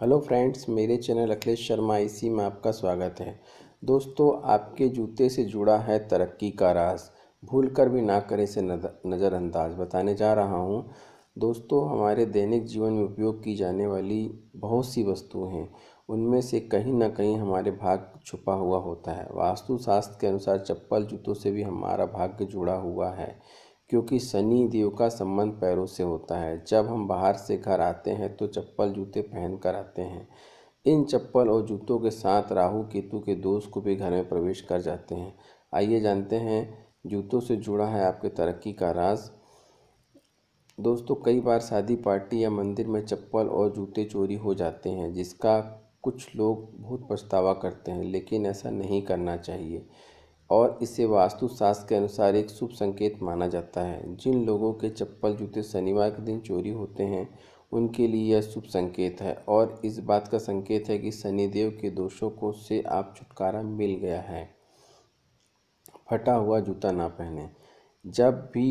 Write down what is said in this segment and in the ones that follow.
hello friends मेरे channel Akhilesh Sharma इसी में आपका स्वागत है दोस्तों आपके जूते से जुड़ा है तरक्की का राज भूल कर भी ना करें से नज़रअंदाज बताने जा रहा हूँ दोस्तों हमारे दैनिक जीवन में उपयोग की जाने वाली बहुत सी वस्तुएं हैं उनमें से कहीं ना कहीं हमारे भाग छुपा हुआ होता है वास्तुशास्त्र के अनुसार चप्पल जूतों से भी हमारा भाग्य जुड़ा हुआ है क्योंकि शनि देव का संबंध पैरों से होता है जब हम बाहर से घर आते हैं तो चप्पल जूते पहन कर आते हैं इन चप्पल और जूतों के साथ राहु केतु के दोष को भी घर में प्रवेश कर जाते हैं आइए जानते हैं जूतों से जुड़ा है आपके तरक्की का राज दोस्तों कई बार शादी पार्टी या मंदिर में चप्पल और जूते चोरी हो जाते हैं जिसका कुछ लोग बहुत पछतावा करते हैं लेकिन ऐसा नहीं करना चाहिए और इसे वास्तुशास्त्र के अनुसार एक शुभ संकेत माना जाता है जिन लोगों के चप्पल जूते शनिवार के दिन चोरी होते हैं उनके लिए यह शुभ संकेत है और इस बात का संकेत है कि शनिदेव के दोषों को से आप छुटकारा मिल गया है फटा हुआ जूता ना पहने जब भी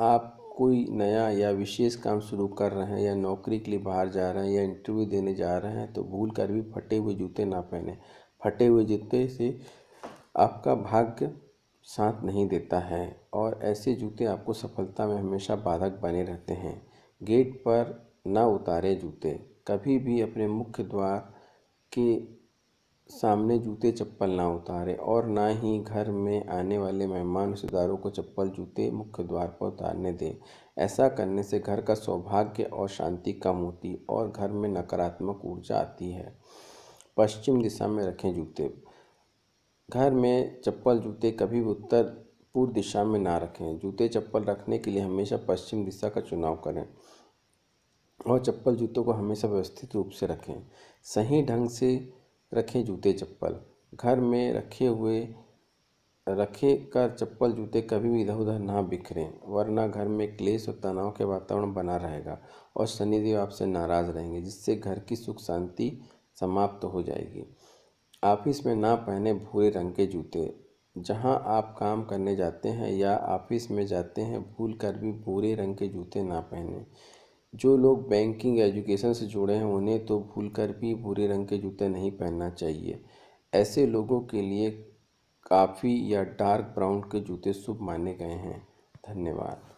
आप कोई नया या विशेष काम शुरू कर रहे हैं या नौकरी के लिए बाहर जा रहे हैं या इंटरव्यू देने जा रहे हैं तो भूल कर भी फटे हुए जूते ना पहने फटे हुए जूते से आपका भाग्य साथ नहीं देता है और ऐसे जूते आपको सफलता में हमेशा बाधक बने रहते हैं गेट पर ना उतारे जूते कभी भी अपने मुख्य द्वार के सामने जूते चप्पल ना उतारे और ना ही घर में आने वाले मेहमान रिश्तेदारों को चप्पल जूते मुख्य द्वार पर उतारने दें ऐसा करने से घर का सौभाग्य और शांति कम होती और घर में नकारात्मक ऊर्जा आती है पश्चिम दिशा में रखें जूते घर में चप्पल जूते कभी भी उत्तर पूर्व दिशा में ना रखें जूते चप्पल रखने के लिए हमेशा पश्चिम दिशा का चुनाव करें और चप्पल जूतों को हमेशा व्यवस्थित रूप से रखें सही ढंग से रखें जूते चप्पल घर में रखे हुए रखे कर चप्पल जूते कभी भी इधर उधर ना बिखरें वरना घर में क्लेश और तनाव के वातावरण बना रहेगा और शनिदेव आपसे नाराज़ रहेंगे जिससे घर की सुख शांति समाप्त तो हो जाएगी ऑफिस में ना पहने भूरे रंग के जूते जहां आप काम करने जाते हैं या ऑफिस में जाते हैं भूल कर भी भूरे रंग के जूते ना पहने जो लोग बैंकिंग एजुकेशन से जुड़े हैं उन्हें तो भूल कर भी भूरे रंग के जूते नहीं पहनना चाहिए ऐसे लोगों के लिए काफ़ी या डार्क ब्राउन के जूते शुभ माने गए हैं धन्यवाद